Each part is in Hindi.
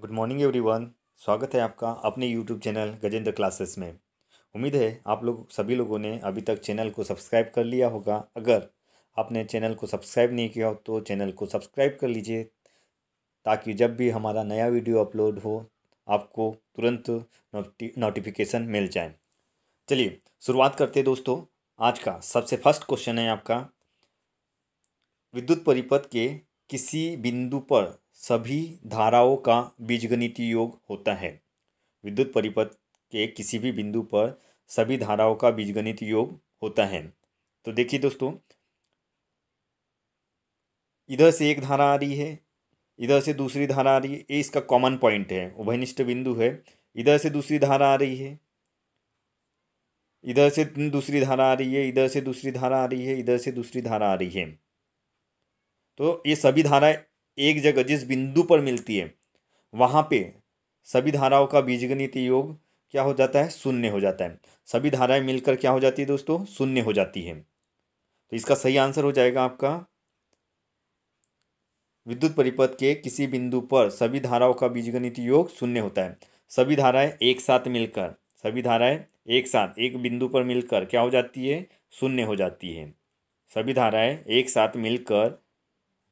गुड मॉर्निंग एवरीवन स्वागत है आपका अपने यूट्यूब चैनल गजेंद्र क्लासेस में उम्मीद है आप लोग सभी लोगों ने अभी तक चैनल को सब्सक्राइब कर लिया होगा अगर आपने चैनल को सब्सक्राइब नहीं किया हो तो चैनल को सब्सक्राइब कर लीजिए ताकि जब भी हमारा नया वीडियो अपलोड हो आपको तुरंत नोटि नोटिफिकेशन मिल जाए चलिए शुरुआत करते दोस्तों आज का सबसे फर्स्ट क्वेश्चन है आपका विद्युत परिपथ के किसी बिंदु पर सभी धाराओं का बीजगणितीय योग होता है विद्युत परिपथ के किसी भी बिंदु पर सभी धाराओं का बीजगणित योग होता है तो देखिए दोस्तों इधर से एक धारा आ रही है इधर से दूसरी धारा आ रही है ये इसका कॉमन पॉइंट है उभयनिष्ठ बिंदु है इधर से दूसरी धारा आ रही है इधर से दूसरी धारा आ रही है इधर से दूसरी धारा आ रही है इधर से दूसरी धारा आ रही है तो ये सभी धाराएं एक जगह जिस बिंदु पर मिलती है वहाँ पे सभी धाराओं का बीजगणित योग क्या हो जाता है शून्य हो जाता है सभी धाराएं मिलकर क्या हो जाती है दोस्तों शून्य हो जाती है तो इसका सही आंसर हो जाएगा आपका विद्युत परिपथ के किसी बिंदु पर सभी धाराओं का बीजगणित योग शून्य होता है सभी धाराएं एक साथ मिलकर सभी धाराएं एक साथ एक बिंदु पर मिलकर क्या हो जाती है शून्य हो जाती है सभी धाराएं एक साथ मिलकर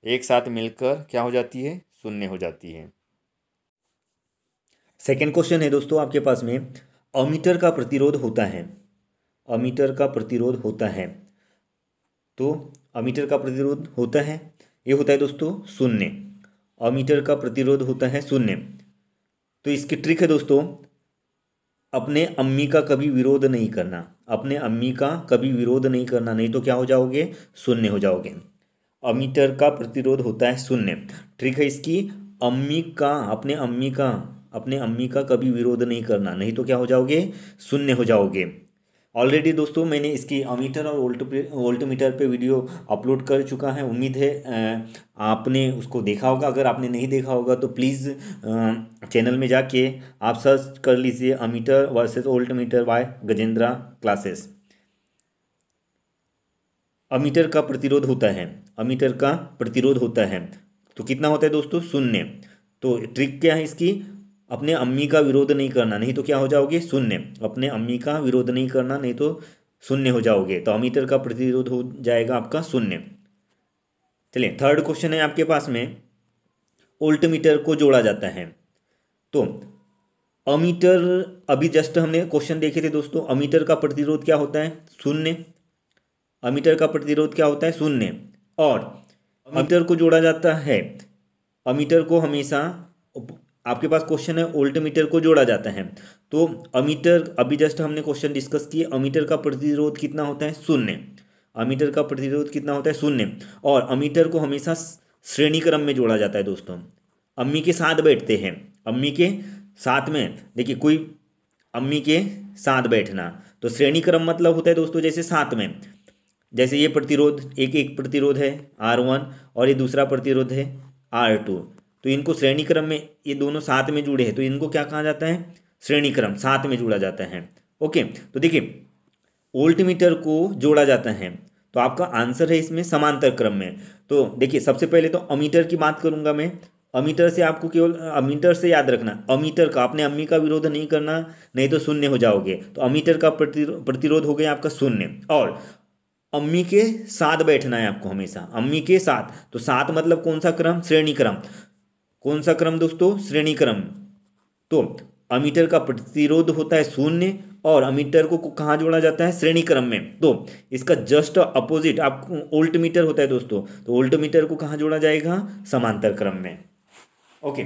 एक साथ मिलकर क्या हो जाती है शून्य हो जाती है सेकेंड क्वेश्चन है दोस्तों आपके पास में अमीटर का प्रतिरोध होता है अमीटर का प्रतिरोध होता है तो अमीटर का प्रतिरोध होता है ये होता है दोस्तों शून्य अमीटर का प्रतिरोध होता है शून्य तो इसकी ट्रिक है दोस्तों अपने अम्मी का कभी विरोध नहीं करना अपने अम्मी का कभी विरोध नहीं करना नहीं तो क्या हो जाओगे शून्य हो जाओगे अमीटर का प्रतिरोध होता है शून्य ठीक है इसकी अम्मी का अपने अम्मी का अपने अम्मी का कभी विरोध नहीं करना नहीं तो क्या हो जाओगे शून्य हो जाओगे ऑलरेडी दोस्तों मैंने इसकी अमीटर और वोल्ट वोल्ट मीटर पर वीडियो अपलोड कर चुका है उम्मीद है आपने उसको देखा होगा अगर आपने नहीं देखा होगा तो प्लीज़ चैनल में जाके आप सर्च कर लीजिए ammeter versus volt meter by Gajendra classes ammeter का प्रतिरोध होता है अमीटर का प्रतिरोध होता है तो कितना होता है दोस्तों शून्य तो ट्रिक क्या है इसकी अपने अम्मी का विरोध नहीं करना नहीं तो क्या हो जाओगे शून्य अपने अम्मी का विरोध नहीं करना नहीं तो शून्य हो जाओगे तो अमीटर का प्रतिरोध हो जाएगा आपका शून्य चलिए थर्ड क्वेश्चन है आपके पास में ओल्टमीटर मीटर को जोड़ा जाता है तो अमीटर अभी जस्ट हमने क्वेश्चन देखे थे दोस्तों अमीटर का प्रतिरोध क्या होता है शून्य अमीटर का प्रतिरोध क्या होता है शून्य और अमीटर को जोड़ा जाता है अमीटर को हमेशा आपके पास क्वेश्चन है ओल्ट मीटर को जोड़ा जाता है तो अमीटर अभी जस्ट हमने क्वेश्चन डिस्कस किए अमीटर का प्रतिरोध कितना होता है शून्य अमीटर का प्रतिरोध कितना होता है शून्य और अमीटर को हमेशा श्रेणी क्रम में जोड़ा जाता है दोस्तों अम्मी के साथ बैठते हैं अम्मी के साथ में देखिए कोई अम्मी के साथ बैठना तो श्रेणी क्रम मतलब होता है दोस्तों जैसे साथ में जैसे ये प्रतिरोध एक एक प्रतिरोध है आर वन और ये दूसरा प्रतिरोध है आर टू तो इनको श्रेणी क्रम में ये दोनों साथ में जुड़े हैं तो इनको क्या कहा जाता है श्रेणी क्रम साथ में जुड़ा जाता है ओके तो देखिए वोल्ट मीटर को जोड़ा जाता है तो आपका आंसर है इसमें समांतर क्रम में तो देखिए सबसे पहले तो अमीटर की बात करूंगा मैं अमीटर से आपको केवल अमीटर से याद रखना अमीटर का अपने अम्मी का विरोध नहीं करना नहीं तो शून्य हो जाओगे तो अमीटर का प्रतिरोध हो गया आपका शून्य और अम्मी के साथ बैठना है आपको हमेशा अम्मी के साथ तो साथ मतलब कौन सा क्रम श्रेणी क्रम कौन सा क्रम दोस्तों श्रेणी क्रम तो अमीटर का प्रतिरोध होता है शून्य और अमीटर को कहाँ जोड़ा जाता है श्रेणी क्रम में तो इसका जस्ट अपोजिट आपको ओल्ट मीटर होता है दोस्तों तो ओल्ट मीटर को कहाँ जोड़ा जाएगा समांतर क्रम में ओके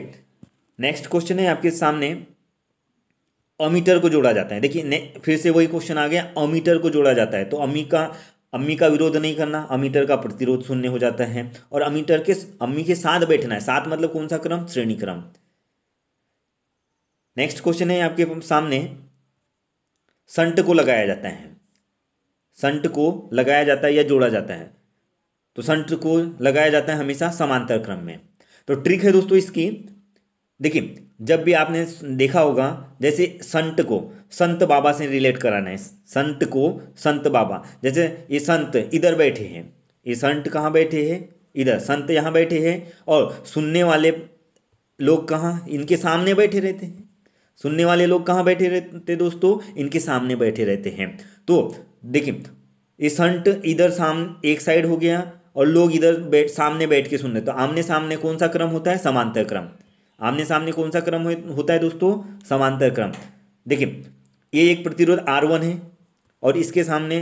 नेक्स्ट क्वेश्चन है आपके सामने अमीटर को जोड़ा जाता है देखिए फिर से वही क्वेश्चन आ गया अमीटर को जोड़ा जाता है तो अमी का अम्मी का विरोध नहीं करना अमीटर का प्रतिरोध शून्य हो जाता है और अमीटर के अम्मी के साथ बैठना है साथ मतलब कौन सा क्रम श्रेणी क्रम नेक्स्ट क्वेश्चन है आपके सामने संट को लगाया जाता है संट को लगाया जाता है या जोड़ा जाता है तो संट को लगाया जाता है हमेशा समांतर क्रम में तो ट्रिक है दोस्तों इसकी देखिए जब भी आपने देखा होगा जैसे संत को संत बाबा से रिलेट कराना है संत को संत बाबा जैसे ये संत इधर बैठे हैं ये संत कहाँ बैठे हैं इधर संत यहाँ बैठे हैं और सुनने वाले लोग कहाँ इनके सामने बैठे रहते हैं सुनने वाले लोग कहाँ बैठे रहते दोस्तों इनके सामने बैठे रहते हैं तो देखिए ये संत इधर साम एक साइड हो गया और लोग इधर बैठ सामने बैठ के सुन रहे तो आमने सामने कौन सा क्रम होता है समांतर क्रम आमने सामने कौन सा क्रम होता है दोस्तों समांतर क्रम देखिए ये एक प्रतिरोध आर वन है और इसके सामने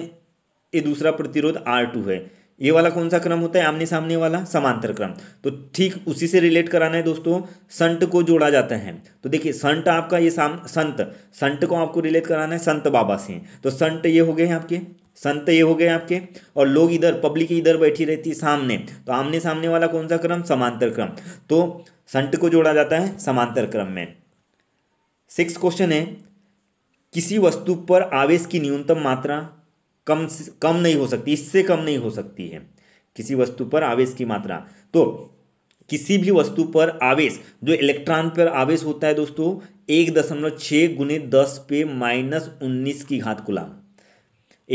ये दूसरा प्रतिरोध आर टू है ये वाला कौन सा क्रम होता है आमने सामने वाला समांतर क्रम तो ठीक उसी से रिलेट कराना है दोस्तों संत को जोड़ा जाता है तो देखिए संत आपका ये साम संत संत को आपको रिलेट कराना है संत बाबा से तो संत ये हो गए हैं आपके संत ये हो गए आपके और लोग इधर पब्लिक इधर बैठी रहती सामने तो आमने सामने वाला कौन सा क्रम समांतर क्रम तो संट को जोड़ा जाता है समांतर क्रम में सिक्स क्वेश्चन है किसी वस्तु पर आवेश की न्यूनतम मात्रा कम कम नहीं हो सकती इससे कम नहीं हो सकती है किसी वस्तु पर आवेश की मात्रा तो किसी भी वस्तु पर आवेश जो इलेक्ट्रॉन पर आवेश होता है दोस्तों एक दशमलव छः गुने दस पे माइनस उन्नीस की घात गुलाम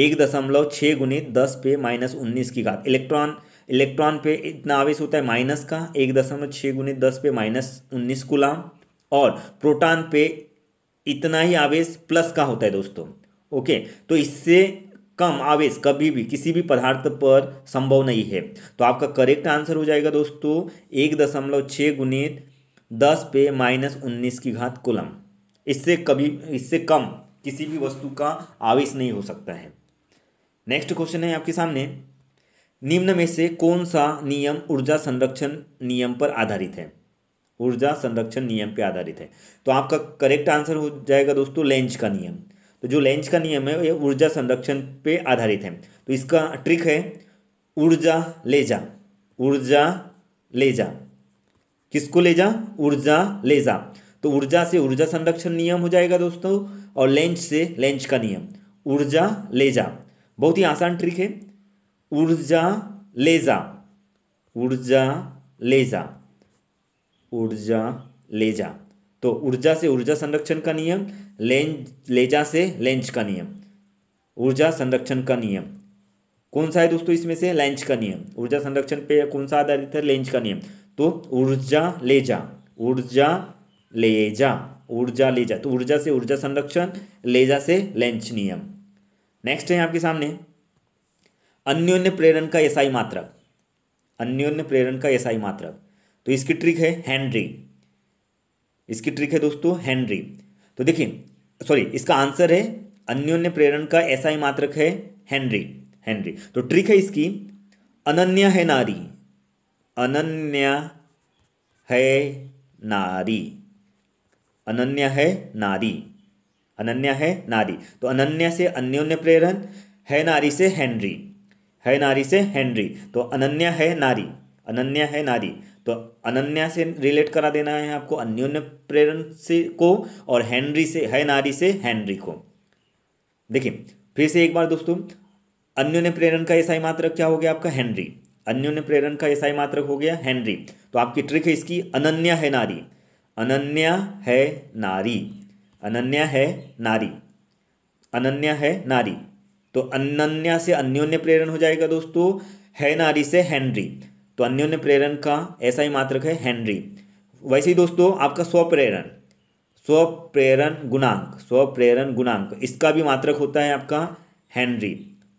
एक दशमलव छः गुने दस पे माइनस उन्नीस की घात इलेक्ट्रॉन इलेक्ट्रॉन पे इतना आवेश होता है माइनस का एक दशमलव छः गुने दस पे माइनस उन्नीस गुलाम और प्रोटॉन पे इतना ही आवेश प्लस का होता है दोस्तों ओके तो इससे कम आवेश कभी भी किसी भी पदार्थ पर संभव नहीं है तो आपका करेक्ट आंसर हो जाएगा दोस्तों एक दशमलव छः गुणित दस पे माइनस उन्नीस की घात कुलम इससे कभी इससे कम किसी भी वस्तु का आवेश नहीं हो सकता है नेक्स्ट क्वेश्चन है आपके सामने निम्न में से कौन सा नियम ऊर्जा संरक्षण नियम पर आधारित है ऊर्जा संरक्षण नियम पर आधारित है तो आपका करेक्ट आंसर हो जाएगा दोस्तों लेंज का नियम तो जो लेंज का नियम है ये ऊर्जा संरक्षण पे आधारित है तो इसका ट्रिक है ऊर्जा ले जा ऊर्जा ले जा किसको ले जा ऊर्जा ले जा तो ऊर्जा से ऊर्जा संरक्षण नियम हो जाएगा दोस्तों और लेंच से लेंच का नियम ऊर्जा ले जा बहुत ही आसान ट्रिक है ऊर्जा लेजा ऊर्जा लेजा ऊर्जा लेजा तो ऊर्जा से ऊर्जा संरक्षण का नियम लें लेजा से लेंच का नियम ऊर्जा संरक्षण का नियम कौन सा है दोस्तों इसमें से लेंच का नियम ऊर्जा संरक्षण पे कौन सा आधारित है लेंच का नियम तो ऊर्जा लेजा ऊर्जा लेजा ऊर्जा ले जा तो ऊर्जा से ऊर्जा संरक्षण लेजा से लेंच नियम नेक्स्ट है आपके सामने अन्योन्य प्रेरण का एसआई मात्रक अन्योन्य प्रेरण का एसआई मात्रक तो इसकी ट्रिक है हेनरी इसकी ट्रिक है दोस्तों हेनरी तो देखिए सॉरी इसका आंसर है अन्योन्य प्रेरण का एसआई मात्रक है हेनरी हेनरी तो ट्रिक है इसकी अनन्या है नारी अनन्य है नारी अनन्य है नारी अनन्या है नारी तो अनन्या से अन्योन्य प्रेरण है नारी से हेनरी है नारी से हेनरी तो अनन्या है नारी अनन्या है नारी तो अनन्या से रिलेट करा देना है आपको अन्योन्य प्रेरण से को और हेनरी से है नारी से हेनरी को देखिए फिर से एक बार दोस्तों अन्योन्य प्रेरण का ऐसा ही मात्रक क्या हो गया आपका हेनरी अन्योन्य प्रेरण का ऐसा ही मात्रक हो गया हेनरी तो आपकी ट्रिक है इसकी अनन्या है नारी अनन्या है नारी अनन्या है नारी अनन्या है नारी तो अनन्या से अन्योन्य प्रेरण हो जाएगा दोस्तों है नारी से हेनरी तो अन्योन्य प्रेरण का ऐसा ही मात्रक है हेनरी वैसे ही दोस्तों आपका स्वप्रेरण स्वप्रेरण गुणांक स्वप्रेरण गुणांक इसका भी मात्रक होता है आपका हैंनरी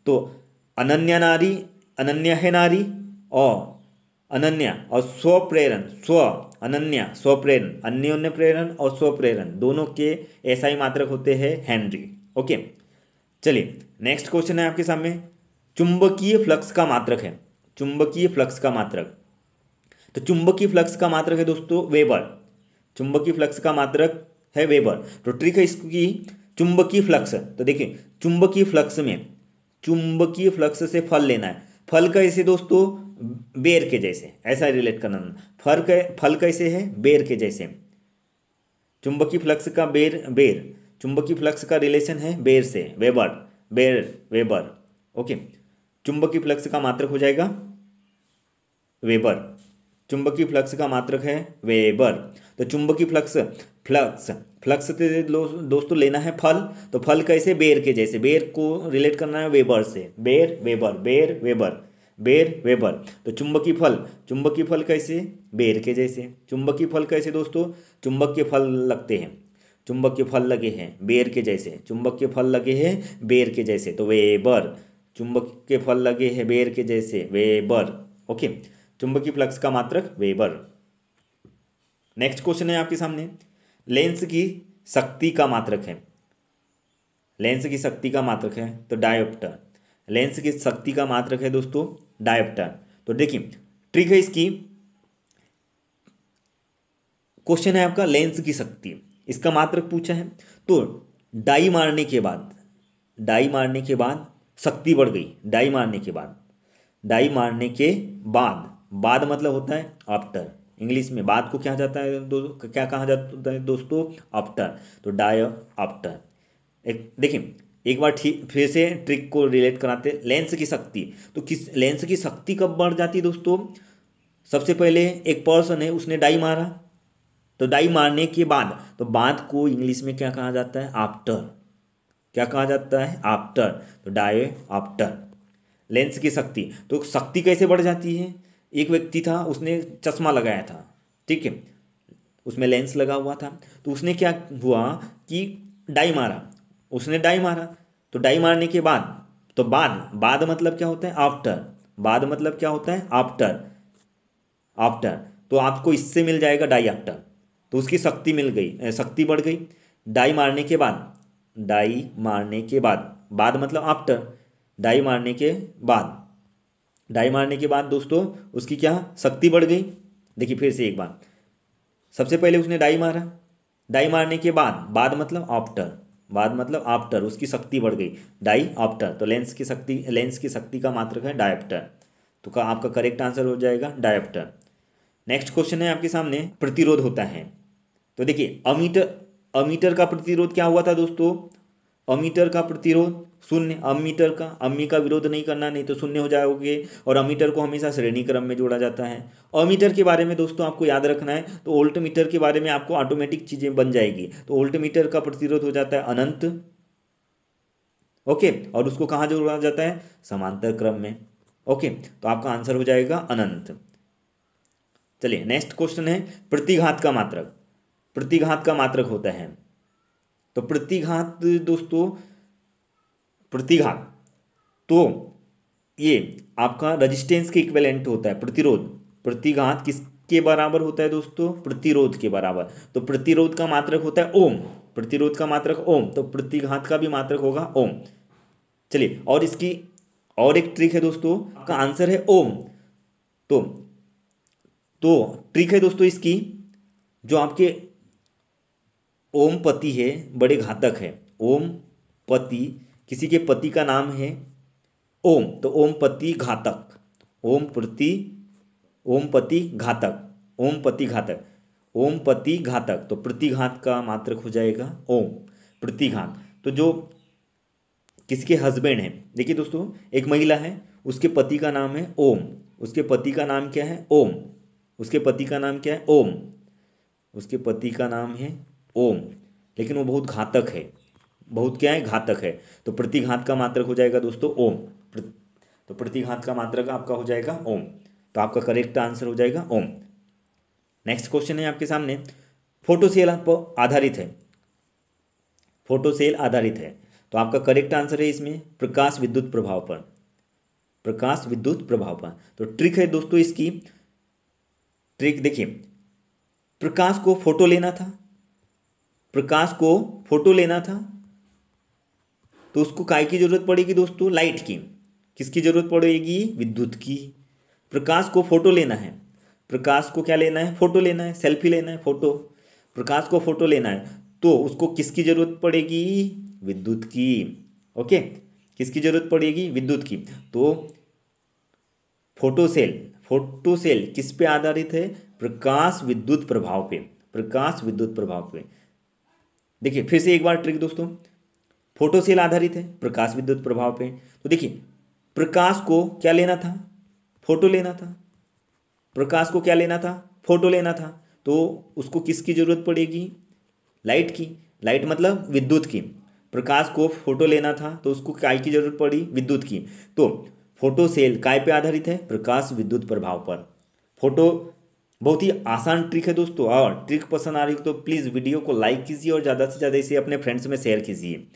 तो अनन्या नारी अनन्य है नारी और अनन्या और स्वप्रेरण स्व अनन्या स्वप्रेरण अन्योन्य प्रेरण और स्वप्रेरण दोनों के ऐसा ही मात्रक होते हैं हेनरी ओके चलिए नेक्स्ट क्वेश्चन है आपके सामने चुंबकीय फ्लक्स का मात्रक है चुंबकीय फ्लक्स का मात्रक तो चुंबकीय फ्लक्स का मात्रक है दोस्तों वेबर चुंबकीय फ्लक्स का मात्रक है वेबर तो ट्रिक है इसकी चुंबकीय फ्लक्स तो देखिए चुंबकीय फ्लक्स में चुंबकीय फ्लक्स से फल लेना है फल कैसे दोस्तों बेर के जैसे ऐसा रिलेट करना फल कै फल कैसे है बेर के जैसे चुंबकीय फ्लक्स का बेर बेर चुंबकीय फ्लक्स का रिलेशन है बेर से वेबर बेर वेबर ओके चुंबकीय फ्लक्स का मात्रक हो जाएगा वेबर चुंबकीय फ्लक्स का मात्रक है वेबर तो चुंबकीय फ्लक्स फ्लक्स फ्लक्स से दोस्तों लेना है फल तो फल कैसे बेर के जैसे बेर को रिलेट करना है वेबर से बेर वेबर बेर वेबर बेर वेबर तो चुंबकीय फल चुंबकीय फल कैसे बेर के जैसे चुंबकीय फल कैसे दोस्तों चुंबक के फल लगते हैं चुंबक के फल लगे हैं बेर के जैसे चुंबक के फल लगे हैं बेर के जैसे तो वेबर चुंबक के फल लगे हैं बेर के जैसे वेबर ओके चुंबकीय फ्लक्स का मात्रक वेबर नेक्स्ट क्वेश्चन है आपके सामने लेंस की शक्ति का मात्रक है लेंस की शक्ति का मात्रक है तो डायोप्टर लेंस की शक्ति का मात्रक है दोस्तों डायोप्टर तो देखिए ट्रिक है इसकी क्वेश्चन है आपका लेंस की शक्ति इसका मात्रक पूछा है तो डाई मारने के बाद डाई मारने के बाद शक्ति बढ़ गई डाई मारने के बाद डाई मारने के बाद बाद मतलब होता है आफ्टर इंग्लिश में बाद को क्या जाता है दोस्तों क्या कहा जाता है दोस्तों आफ्टर तो डाई आफ्टर एक देखिए एक बार ठीक फिर से ट्रिक को रिलेट कराते लेंस की शक्ति तो किस लेंस की शक्ति कब बढ़ जाती है दोस्तों सबसे पहले एक पर्सन है उसने डाई मारा तो दाई मारने के बाद तो बाद को इंग्लिश में क्या कहा जाता है आफ्टर क्या कहा जाता है आफ्टर तो डाई आफ्टर लेंस की शक्ति तो शक्ति कैसे बढ़ जाती है एक व्यक्ति था उसने चश्मा लगाया था ठीक है उसमें लेंस लगा हुआ था तो उसने क्या हुआ कि डाई मारा उसने डाई मारा तो डाई मारने के बाद तो बाद बाद मतलब क्या होता है आफ्टर बाद मतलब क्या होता है आफ्टर आफ्टर तो आपको इससे मिल जाएगा डाई आफ्टर तो उसकी शक्ति मिल गई शक्ति बढ़ गई डाई मारने के बाद डाई मारने के बाद बाद मतलब आफ्टर डाई मारने के बाद डाई मारने के बाद दोस्तों उसकी क्या शक्ति बढ़ गई देखिए फिर से एक बार सबसे पहले उसने डाई मारा डाई मारने के बाद बाद मतलब आफ्टर बाद मतलब आफ्टर उसकी शक्ति बढ़ गई डाई आफ्टर तो लेंस की शक्ति लेंस की शक्ति का मात्रक है डायप्टर तो का आपका करेक्ट आंसर हो जाएगा डायप्टर नेक्स्ट क्वेश्चन है आपके सामने प्रतिरोध होता है तो देखिए अमीटर अमीटर का प्रतिरोध क्या हुआ था दोस्तों अमीटर का प्रतिरोध शून्य अमीटर का अम्मी का विरोध नहीं करना नहीं तो शून्य हो जाओगे और अमीटर को हमेशा श्रेणी क्रम में जोड़ा जाता है अमीटर के बारे में दोस्तों आपको याद रखना है तो ओल्ट मीटर के बारे में आपको ऑटोमेटिक चीज़ें बन जाएगी तो ओल्ट मीटर का प्रतिरोध हो जाता है अनंत ओके और उसको कहाँ जोड़ा जाता है समांतर क्रम में ओके तो आपका आंसर हो जाएगा अनंत चलिए नेक्स्ट क्वेश्चन है प्रतिघात का मात्रक प्रतिघात का मात्रक होता है तो प्रतिघात दोस्तों प्रतिघात तो ये आपका रजिस्टेंस के इक्वेलेंट होता है प्रतिरोध प्रतिघात किसके बराबर होता है दोस्तों प्रतिरोध के बराबर तो प्रतिरोध का मात्रक होता है ओम प्रतिरोध का मात्रक ओम तो प्रतिघात का भी मात्रक होगा ओम चलिए और इसकी और एक ट्रिक है दोस्तों का आंसर हाँ। है ओम तो तो ट्रिक है दोस्तों इसकी जो आपके ओम पति है बड़े घातक है ओम पति किसी के पति का नाम है ओम तो ओम पति घातक ओम प्रति ओम पति घातक ओम पति घातक ओम पति घातक तो प्रतिघात का मात्रक हो जाएगा ओम प्रतिघात तो जो किसके हस्बैंड है देखिए दोस्तों एक महिला है उसके पति का नाम है ओम उसके पति का नाम क्या है ओम उसके पति का नाम क्या है ओम उसके पति का नाम है ओम लेकिन वो बहुत घातक है बहुत क्या है घातक है तो प्रतिघात का मात्रक हो जाएगा दोस्तों ओम तो प्रतिघात का मात्रक आपका हो जाएगा ओम तो आपका करेक्ट आंसर हो जाएगा ओम नेक्स्ट क्वेश्चन है आपके सामने फोटोसेल पर आधारित है फोटोसेल आधारित है तो आपका करेक्ट आंसर है इसमें प्रकाश विद्युत प्रभाव पर प्रकाश विद्युत प्रभाव पर तो ट्रिक है दोस्तों इसकी ट्रिक तो देखिए प्रकाश को फोटो लेना था प्रकाश को फोटो लेना था तो उसको काय की जरूरत पड़ेगी दोस्तों लाइट की किसकी जरूरत पड़ेगी विद्युत की प्रकाश को फोटो लेना है प्रकाश को क्या लेना है फोटो लेना है सेल्फी लेना है फोटो प्रकाश को फोटो लेना है तो उसको किसकी जरूरत पड़ेगी विद्युत की ओके किसकी जरूरत पड़ेगी विद्युत की तो फोटो सेल फोटोसेल किस पे आधारित है प्रकाश विद्युत प्रभाव पे प्रकाश विद्युत प्रभाव पे देखिए फिर से एक बार ट्रिक दोस्तों फोटोसेल आधारित है प्रकाश विद्युत प्रभाव पे तो देखिए प्रकाश को क्या लेना था फोटो लेना था प्रकाश को क्या लेना था फोटो लेना था तो उसको किसकी जरूरत पड़ेगी लाइट की लाइट मतलब विद्युत की प्रकाश को फोटो लेना था तो उसको क्या की जरूरत पड़ी विद्युत की तो फोटो सेल काय पे आधारित है प्रकाश विद्युत प्रभाव पर फोटो बहुत ही आसान ट्रिक है दोस्तों और हाँ, ट्रिक पसंद आ रही हो तो प्लीज़ वीडियो को लाइक कीजिए और ज़्यादा से ज़्यादा इसे अपने फ्रेंड्स में शेयर कीजिए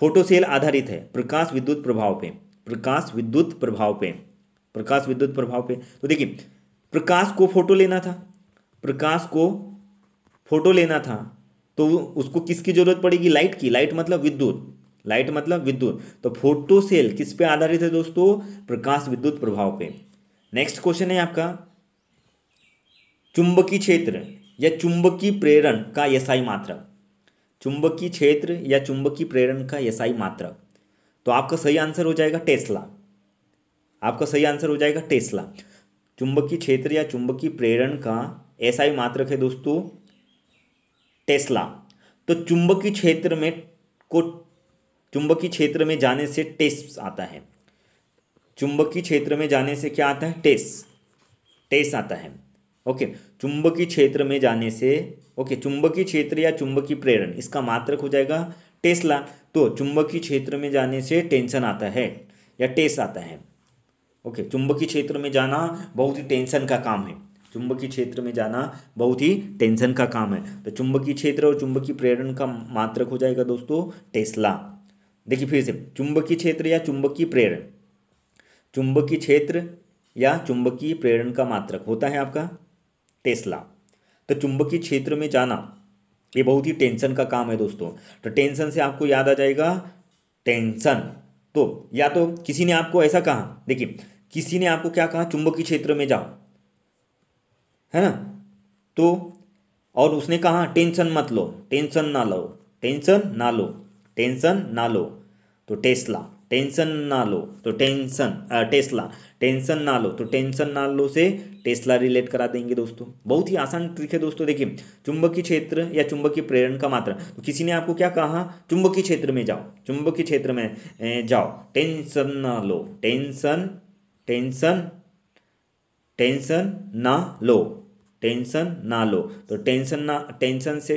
फोटो सेल आधारित है प्रकाश विद्युत प्रभाव पे प्रकाश विद्युत प्रभाव पे प्रकाश विद्युत प्रभाव पे तो देखिए प्रकाश को फोटो लेना था प्रकाश को फोटो लेना था तो उसको किसकी ज़रूरत पड़ेगी लाइट की लाइट मतलब विद्युत लाइट मतलब विद्युत तो फोटो सेल किस पे आधारित है दोस्तों प्रकाश विद्युत प्रभाव पे नेक्स्ट क्वेश्चन है आपका चुंबकीय क्षेत्र या चुंबकीय प्रेरण का एसआई मात्रक चुंबकीय क्षेत्र या चुंबकीय प्रेरण का एसआई मात्रक तो आपका सही आंसर हो जाएगा टेस्ला आपका सही आंसर हो जाएगा टेस्ला चुंबकीय क्षेत्र या चुंबकीय प्रेरण का एसआई मात्रक है दोस्तों टेस्ला तो चुंबकीय क्षेत्र में को चुंबकीय क्षेत्र में जाने से टेस आता है चुंबकीय क्षेत्र में जाने से क्या आता है टेस टेस आता है ओके चुंबकीय क्षेत्र में जाने से ओके चुंबकीय क्षेत्र या चुंबकीय प्रेरण इसका मात्रक हो जाएगा टेस्ला तो चुंबकीय क्षेत्र में जाने से टेंशन आता है या टेस आता है ओके चुंबकीय क्षेत्र में जाना बहुत ही टेंशन का काम है चुंबकीय क्षेत्र में जाना बहुत ही टेंशन का काम है तो चुंबकीय क्षेत्र और चुंबकीय प्रेरण का मात्रक हो जाएगा दोस्तों टेस्ला देखिए फिर से चुंबकीय क्षेत्र या चुंबकीय प्रेरण चुंबकीय क्षेत्र या चुंबकीय प्रेरण का मात्रक होता है आपका टेस्ला तो चुंबकीय क्षेत्र में जाना ये बहुत ही टेंशन का काम है दोस्तों तो टेंशन से आपको याद आ जाएगा टेंशन तो या तो किसी ने आपको ऐसा कहा देखिए किसी ने आपको क्या कहा चुंबकीय क्षेत्र में जाओ है ना तो और उसने कहा टेंशन मत लो टेंशन ना लो टेंशन ना लो टेंशन ना लो तो टेस्ला टेंशन ना लो तो टेंशन टेस्ला टेंशन ना लो तो टेंशन ना लो से टेस्ला रिलेट करा देंगे दोस्तों बहुत ही आसान ट्रिक है दोस्तों देखिए चुंबकीय क्षेत्र या चुंबकीय प्रेरण का मात्रा तो किसी ने आपको क्या कहा चुंबकीय क्षेत्र में जाओ चुंबकीय क्षेत्र में जाओ टेंशन ना लो टेंशन टेंशन टेंशन ना लो टेंशन ना लो तो टेंशन ना टेंशन से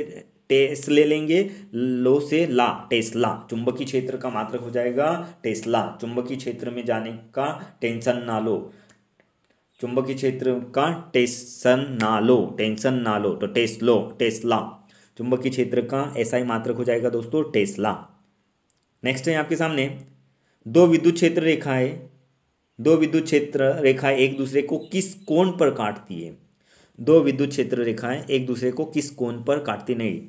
ले लेंगे लो से ला टेस्ला चुंबकीय क्षेत्र का मात्रक हो जाएगा टेस्ला चुंबकीय क्षेत्र में जाने का टेंशन ना लो चुंबकीय क्षेत्र का टेंशन ना लो टेंशन ना लो तो टेस्लो टेस्ला चुंबकीय क्षेत्र का ऐसा ही मात्रक हो जाएगा दोस्तों टेस्ला नेक्स्ट है आपके सामने दो विद्युत क्षेत्र रेखाएं दो विद्युत क्षेत्र रेखाएं एक दूसरे को किस कोण पर काटती है दो विद्युत क्षेत्र रेखाएं एक दूसरे को किस कोण पर काटती नहीं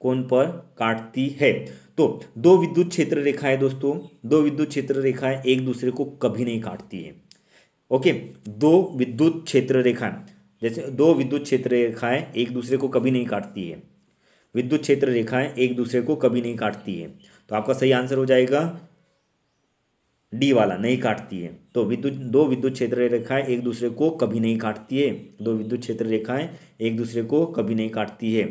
कोण पर काटती है तो दो विद्युत क्षेत्र रेखाएं दोस्तों दो विद्युत क्षेत्र रेखाएं एक दूसरे को कभी नहीं काटती है ओके दो विद्युत क्षेत्र रेखाएं जैसे दो विद्युत क्षेत्र रेखाएं एक दूसरे को कभी नहीं काटती है विद्युत क्षेत्र रेखाएं एक दूसरे को कभी नहीं काटती है तो आपका सही आंसर हो जाएगा डी वाला नहीं काटती है तो विद्युत दो विद्युत क्षेत्र रेखाएं एक दूसरे को कभी नहीं काटती है दो विद्युत क्षेत्र रेखाएं एक दूसरे को कभी नहीं काटती है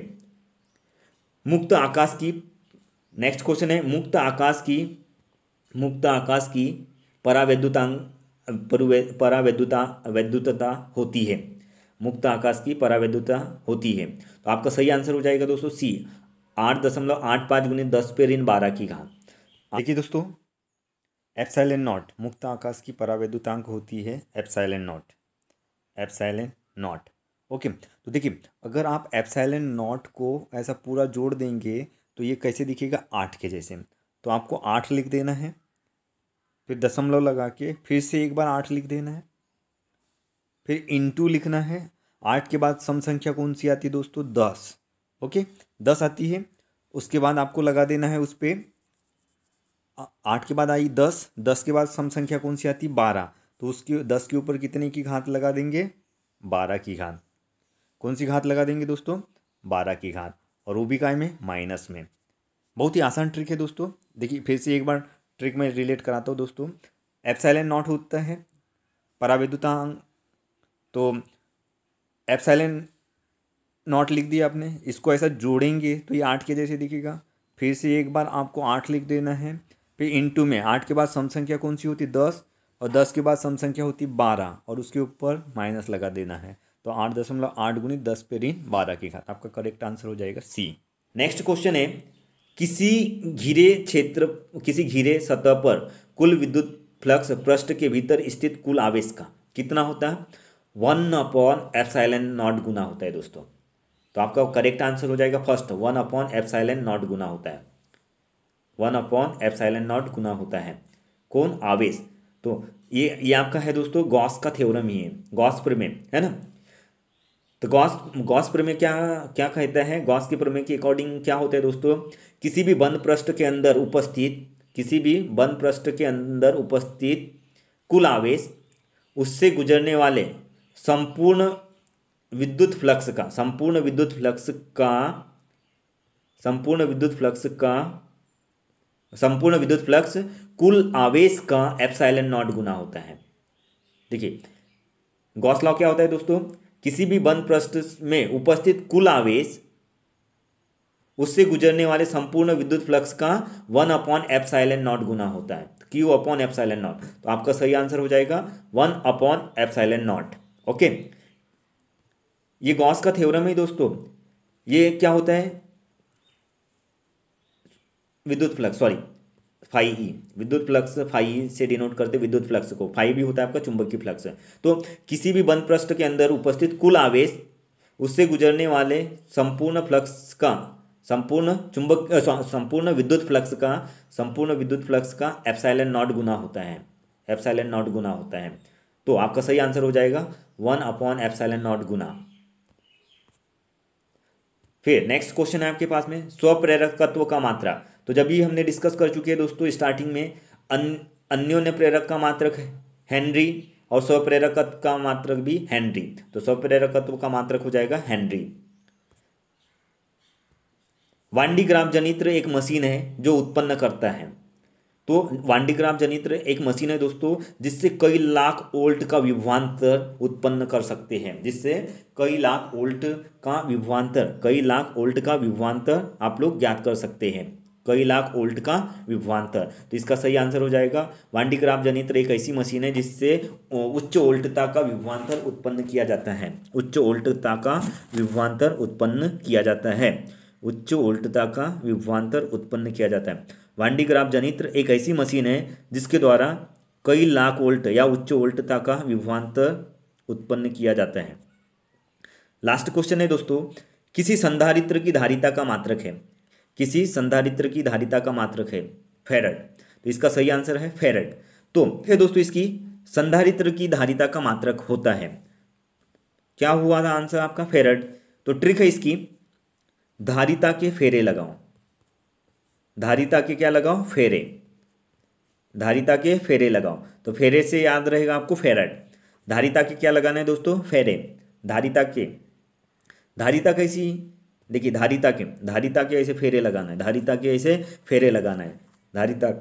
मुक्त आकाश की नेक्स्ट क्वेश्चन है मुक्त आकाश की मुक्त आकाश की परावैद्युतांग परावैद्युता वैद्युतता होती है मुक्त आकाश की परावैद्युता होती है तो आपका सही आंसर हो जाएगा दोस्तों सी आठ दशमलव आठ पाँच गुणित दस पे ऋण बारह की घात देखिए दोस्तों एप्साइलन नॉट मुक्त आकाश की परावैद्युतांक होती है epsilon not epsilon not okay तो देखिए अगर आप एप्साइलन नॉट को ऐसा पूरा जोड़ देंगे तो ये कैसे दिखेगा आठ के जैसे तो आपको आठ लिख देना है फिर दशमलव लगा के फिर से एक बार आठ लिख देना है फिर इंटू लिखना है आठ के बाद सम संख्या कौन सी आती है दोस्तों दस ओके दस आती है उसके बाद आपको लगा देना है उस पर आठ के बाद आई दस दस के बाद सम संख्या कौन सी आती बारह तो उसके दस के ऊपर कितने की घात लगा देंगे बारह की घात कौन सी घात लगा देंगे दोस्तों बारह की घात और वो भी काय में माइनस में बहुत ही आसान ट्रिक है दोस्तों देखिए फिर से एक बार ट्रिक में रिलेट कराता हूँ दोस्तों एप्साइलेंट नॉट होता है पराविद्युतांग तो एप्साइलेंट नॉट लिख दिया आपने इसको ऐसा जोड़ेंगे तो ये आठ के जैसे दिखेगा फिर से एक बार आपको आठ लिख देना है फिर इंटू में आठ के बाद सम संख्या कौन सी होती दस और दस के बाद सम संख्या होती बारह और उसके ऊपर माइनस लगा देना है तो आठ दशमलव आठ गुणी दस पे ऋण बारह की घात आपका करेक्ट आंसर हो जाएगा सी नेक्स्ट क्वेश्चन है किसी घिरे क्षेत्र किसी घिरे सतह पर कुल विद्युत फ्लक्स पृष्ठ के भीतर स्थित कुल आवेश का कितना होता है वन अपॉन एफ नॉट गुना होता है दोस्तों तो आपका करेक्ट आंसर हो जाएगा first one upon F not गुना होता है वन अपॉन एफ नॉट गुना होता है कौन आवेश तो ये ये आपका है दोस्तों गॉस का थ्योरम ही है गॉस प्रमेय है ना तो गॉस गॉस प्रमेय क्या क्या कहता है गॉस के प्रमेय के अकॉर्डिंग क्या होता है दोस्तों किसी भी बंद पृष्ठ के अंदर उपस्थित किसी भी बंद पृष्ठ के अंदर उपस्थित कुल आवेश उससे गुजरने वाले संपूर्ण विद्युत फ्लक्स का संपूर्ण विद्युत फ्लक्स का संपूर्ण विद्युत फ्लक्स का संपूर्ण विद्युत फ्लक्स कुल आवेश का एप्साइलन नॉट गुना होता है देखिए लॉ क्या होता है दोस्तों किसी भी बंद प्रश्न में उपस्थित कुल आवेश उससे गुजरने वाले संपूर्ण विद्युत फ्लक्स का वन अपॉन एप्साइलन नॉट गुना होता है क्यू अपॉन एप्साइलन नॉट तो आपका सही आंसर हो जाएगा one upon epsilon not okay ये गॉस का थ्योरम है दोस्तों ये क्या होता है विद्युत फ्लक्स सॉरी फाई ई विद्युत फ्लक्स ई से डिनोट करते विद्युत फ्लक्स को फाई भी होता है आपका चुंबकीय फ्लक्स तो किसी भी बंद पृष्ठ के अंदर उपस्थित कुल आवेश उससे गुजरने वाले संपूर्ण फ्लक्स का संपूर्ण चुंबक संपूर्ण विद्युत फ्लक्स का संपूर्ण विद्युत फ्लक्स का एप्साइलन नॉट गुना होता है एप्साइलन नॉट गुना होता है तो आपका सही आंसर हो जाएगा वन अपॉन एप्साइलन नॉट गुना फिर नेक्स्ट क्वेश्चन है आपके पास में स्वप्रेरक तत्व का मात्रा तो जब ये हमने डिस्कस कर चुके हैं दोस्तों स्टार्टिंग में अन अन्योन्य प्रेरक का मात्रक है हेनरी और स्वप्रेरकत्व का मात्रक भी हेनरी तो स्वप्रेरकत्व का मात्रक हो जाएगा हेनरी वांडीग्राम जनित्र एक मशीन है जो उत्पन्न करता है तो वांडीग्राम जनित्र एक मशीन है दोस्तों जिससे कई लाख ओल्ट का विभवान्तर उत्पन्न कर सकते हैं जिससे कई लाख ओल्ट का विभवान्तर कई लाख ओल्ट का विभवान्तर आप लोग ज्ञात कर सकते हैं कई लाख ओल्ट का विभवांतर तो इसका सही आंसर हो जाएगा वांडी ग्राफ जनित्र एक ऐसी मशीन है जिससे उच्च ओल्टता का विभवांतर उत्पन्न किया जाता है उच्च ओल्टता का विभवांतर उत्पन्न किया जाता है उच्च ओल्टता का विभवांतर उत्पन्न किया जाता है वांडी ग्राफ जनित्र एक ऐसी मशीन है जिसके द्वारा कई लाख ओल्ट या उच्च ओल्टता का विभवांतर उत्पन्न किया जाता है लास्ट क्वेश्चन है दोस्तों किसी संधारित्र की धारिता का मात्रक है किसी संधारित्र की धारिता का मात्रक है फेरड तो इसका सही आंसर है फेरड तो हे दोस्तों इसकी संधारित्र की धारिता का मात्रक होता है क्या हुआ था आंसर आपका फेरड तो ट्रिक है इसकी धारिता के फेरे लगाओ धारिता के क्या लगाओ फेरे धारिता के फेरे लगाओ तो फेरे से याद रहेगा आपको फेरड धारिता के क्या लगाना है दोस्तों फेरे धारिता के धारिता कैसी देखिए धारिता के धारिता के ऐसे फेरे लगाना है धारिता के ऐसे फेरे लगाना है धारिता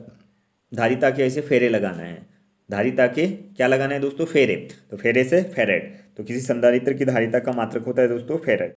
धारिता के ऐसे फेरे लगाना है धारिता के क्या लगाना है दोस्तों फेरे तो फेरे से फेरेट तो किसी संधारित्र की धारिता का मात्रक होता है दोस्तों फेरेट